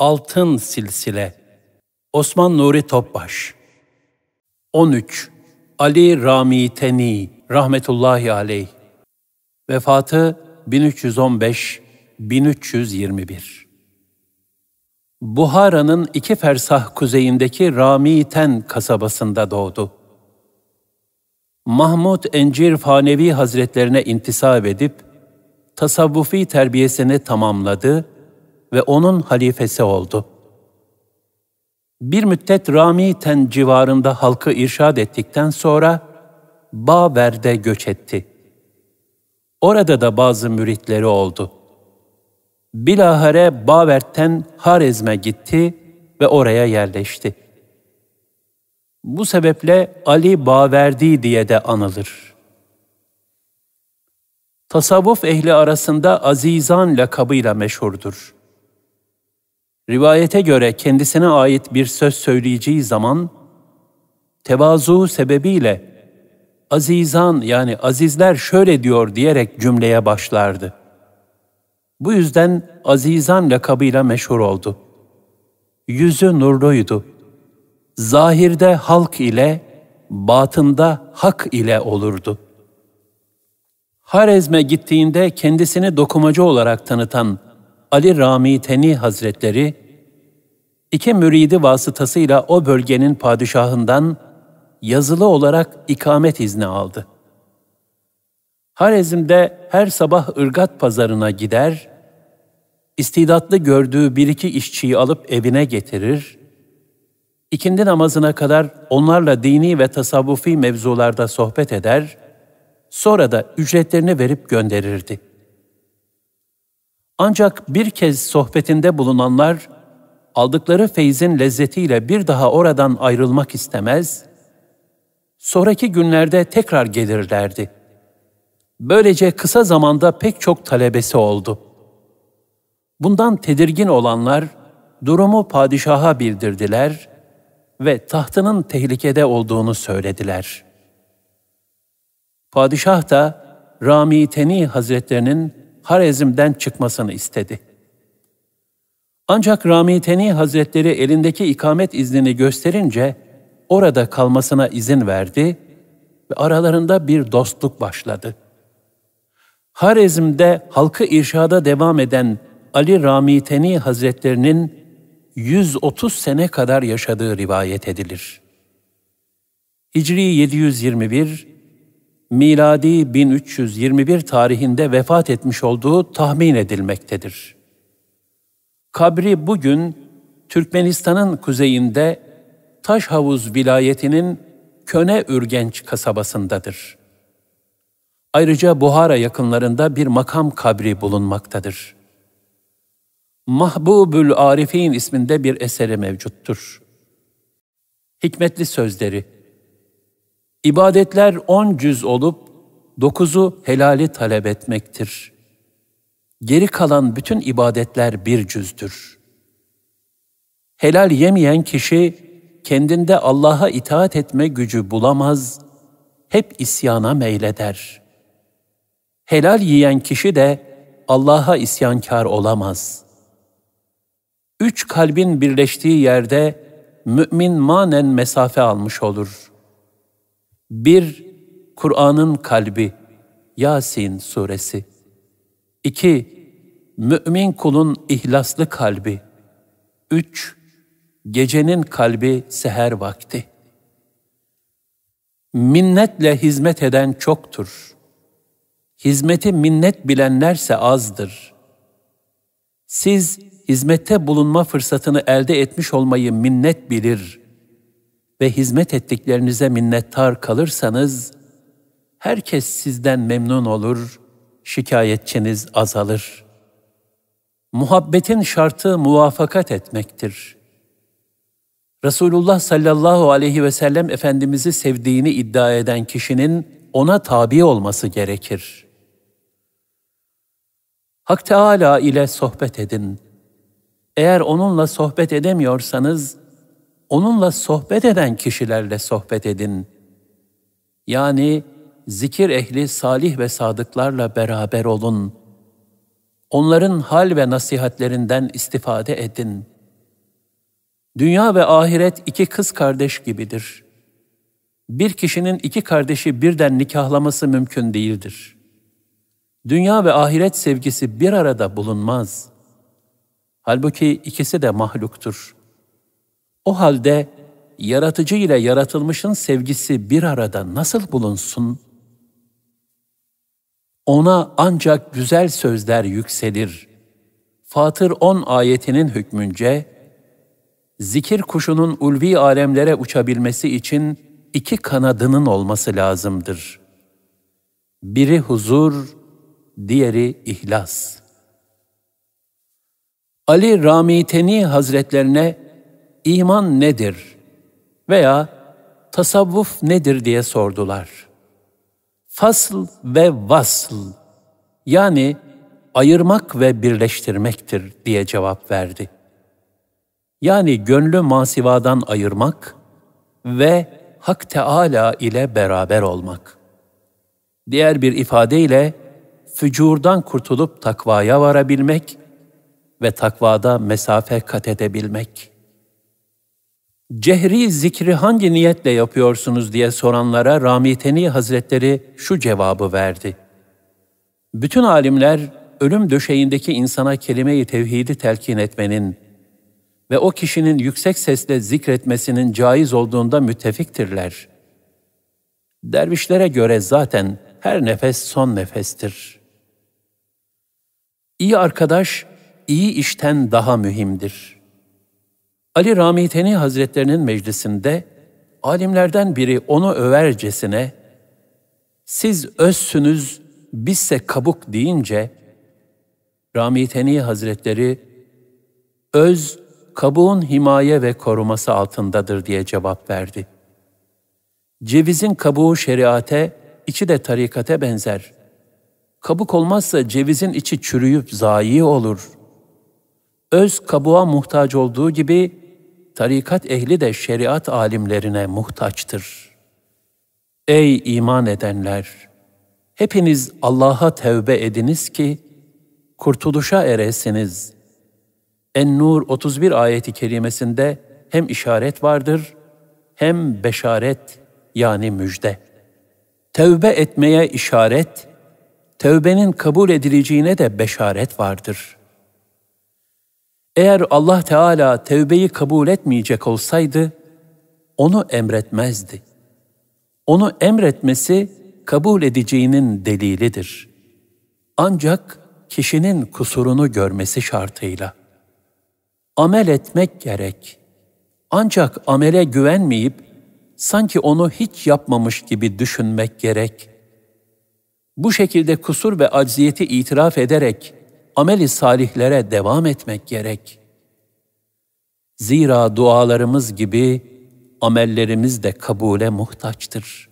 Altın Silsile Osman Nuri Topbaş 13. Ali Rami Teni rahmetullahi aleyh Vefatı 1315-1321 Buhara'nın iki fersah kuzeyindeki Ramiten kasabasında doğdu. Mahmud Encir Fanevi Hazretlerine intisap edip, tasavvufi terbiyesini tamamladı ve onun halifesi oldu. Bir müddet Ramiten civarında halkı irşad ettikten sonra Baver'de göç etti. Orada da bazı müritleri oldu. Bilahare Baver'ten Harezm'e gitti ve oraya yerleşti. Bu sebeple Ali Baverdi diye de anılır. Tasavvuf ehli arasında Azizan lakabıyla meşhurdur. Rivayete göre kendisine ait bir söz söyleyeceği zaman tevazu sebebiyle azizan yani azizler şöyle diyor diyerek cümleye başlardı. Bu yüzden azizan lakabıyla meşhur oldu. Yüzü nurluydu. Zahirde halk ile, batında hak ile olurdu. Harezm'e gittiğinde kendisini dokumacı olarak tanıtan Ali Rami Teni Hazretleri, iki müridi vasıtasıyla o bölgenin padişahından yazılı olarak ikamet izni aldı. Harezm'de her sabah ırgat pazarına gider, istidatlı gördüğü bir iki işçiyi alıp evine getirir, ikindi namazına kadar onlarla dini ve tasavvufi mevzularda sohbet eder, sonra da ücretlerini verip gönderirdi. Ancak bir kez sohbetinde bulunanlar, aldıkları feyzin lezzetiyle bir daha oradan ayrılmak istemez, sonraki günlerde tekrar gelirlerdi. Böylece kısa zamanda pek çok talebesi oldu. Bundan tedirgin olanlar durumu padişaha bildirdiler ve tahtının tehlikede olduğunu söylediler. Padişah da Rami Teni Hazretlerinin Harezm'den çıkmasını istedi.'' Ancak Ramiteni Hazretleri elindeki ikamet iznini gösterince orada kalmasına izin verdi ve aralarında bir dostluk başladı. Harezm'de halkı irşada devam eden Ali Ramiteni Hazretlerinin 130 sene kadar yaşadığı rivayet edilir. Hicri 721, miladi 1321 tarihinde vefat etmiş olduğu tahmin edilmektedir. Kabri bugün Türkmenistan'ın kuzeyinde Taş Havuz vilayetinin Köne Ürgenç kasabasındadır. Ayrıca Buhara yakınlarında bir makam kabri bulunmaktadır. Mahbubül Arifin isminde bir eseri mevcuttur. Hikmetli sözleri İbadetler on cüz olup dokuzu helali talep etmektir. Geri kalan bütün ibadetler bir cüzdür. Helal yemeyen kişi kendinde Allah'a itaat etme gücü bulamaz, hep isyana meyleder. Helal yiyen kişi de Allah'a isyankar olamaz. Üç kalbin birleştiği yerde mümin manen mesafe almış olur. Bir Kur'an'ın kalbi, Yasin suresi. 2. Mü'min kulun ihlaslı kalbi. 3. Gecenin kalbi seher vakti. Minnetle hizmet eden çoktur. Hizmeti minnet bilenlerse azdır. Siz hizmette bulunma fırsatını elde etmiş olmayı minnet bilir ve hizmet ettiklerinize minnettar kalırsanız herkes sizden memnun olur şikayetçiniz azalır. Muhabbetin şartı muvafakat etmektir. Resulullah sallallahu aleyhi ve sellem Efendimiz'i sevdiğini iddia eden kişinin ona tabi olması gerekir. Hak Teala ile sohbet edin. Eğer onunla sohbet edemiyorsanız, onunla sohbet eden kişilerle sohbet edin. Yani zikir ehli salih ve sadıklarla beraber olun. Onların hal ve nasihatlerinden istifade edin. Dünya ve ahiret iki kız kardeş gibidir. Bir kişinin iki kardeşi birden nikahlaması mümkün değildir. Dünya ve ahiret sevgisi bir arada bulunmaz. Halbuki ikisi de mahluktur. O halde yaratıcı ile yaratılmışın sevgisi bir arada nasıl bulunsun?'' Ona ancak güzel sözler yükselir. Fatır 10 ayetinin hükmünce, zikir kuşunun ulvi alemlere uçabilmesi için iki kanadının olması lazımdır. Biri huzur, diğeri ihlas. Ali Ramiteni Hazretlerine iman nedir veya tasavvuf nedir diye sordular.'' fasl ve vasl yani ayırmak ve birleştirmektir diye cevap verdi. Yani gönlü masivadan ayırmak ve Hak Teala ile beraber olmak. Diğer bir ifadeyle fücurdan kurtulup takvaya varabilmek ve takvada mesafe kat edebilmek.'' Cehri zikri hangi niyetle yapıyorsunuz diye soranlara Ramiteni Hazretleri şu cevabı verdi. Bütün alimler ölüm döşeğindeki insana kelime-i tevhidi telkin etmenin ve o kişinin yüksek sesle zikretmesinin caiz olduğunda müttefiktirler. Dervişlere göre zaten her nefes son nefestir. İyi arkadaş, iyi işten daha mühimdir.'' Ali Ramiteni Hazretlerinin meclisinde alimlerden biri onu övercesine siz özsünüz bizse kabuk deyince Ramiteni Hazretleri öz kabuğun himaye ve koruması altındadır diye cevap verdi. Cevizin kabuğu şeriate, içi de tarikate benzer. Kabuk olmazsa cevizin içi çürüyüp zayi olur. Öz kabuğa muhtaç olduğu gibi tarikat ehli de şeriat alimlerine muhtaçtır. Ey iman edenler! Hepiniz Allah'a tevbe ediniz ki, kurtuluşa eresiniz. En-Nur 31 ayeti kerimesinde hem işaret vardır, hem beşaret yani müjde. Tevbe etmeye işaret, tevbenin kabul edileceğine de beşaret vardır.'' Eğer Allah Teala tevbeyi kabul etmeyecek olsaydı, onu emretmezdi. Onu emretmesi kabul edeceğinin delilidir. Ancak kişinin kusurunu görmesi şartıyla. Amel etmek gerek. Ancak amele güvenmeyip sanki onu hiç yapmamış gibi düşünmek gerek. Bu şekilde kusur ve acziyeti itiraf ederek ameli salihlere devam etmek gerek. Zira dualarımız gibi amellerimiz de kabule muhtaçtır.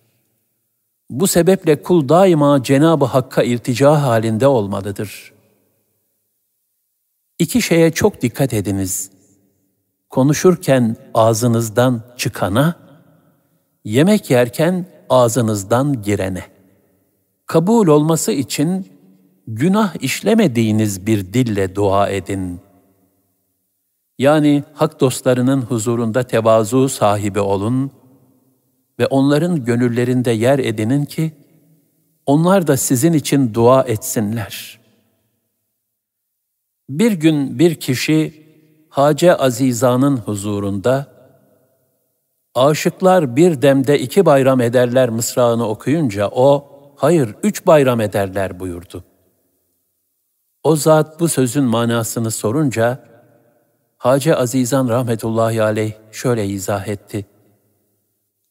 Bu sebeple kul daima Cenab-ı Hakk'a iltica halinde olmalıdır. İki şeye çok dikkat ediniz. Konuşurken ağzınızdan çıkana, yemek yerken ağzınızdan girene. Kabul olması için günah işlemediğiniz bir dille dua edin. Yani hak dostlarının huzurunda tevazu sahibi olun ve onların gönüllerinde yer edinin ki onlar da sizin için dua etsinler. Bir gün bir kişi Hace Aziza'nın huzurunda aşıklar bir demde iki bayram ederler mısrağını okuyunca o, hayır üç bayram ederler buyurdu. O zat bu sözün manasını sorunca, Hacı Azizan rahmetullahi aleyh şöyle izah etti.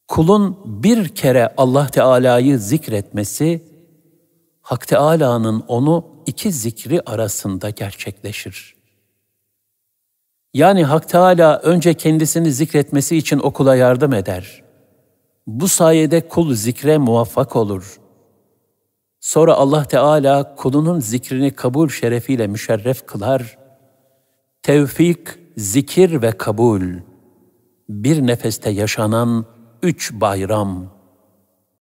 Kulun bir kere Allah Teala'yı zikretmesi, Hak Teala'nın onu iki zikri arasında gerçekleşir. Yani Hak Teala önce kendisini zikretmesi için okula yardım eder. Bu sayede kul zikre muvaffak olur.'' Sonra Allah Teala kulunun zikrini kabul şerefiyle müşerref kılar. Tevfik, zikir ve kabul. Bir nefeste yaşanan üç bayram.''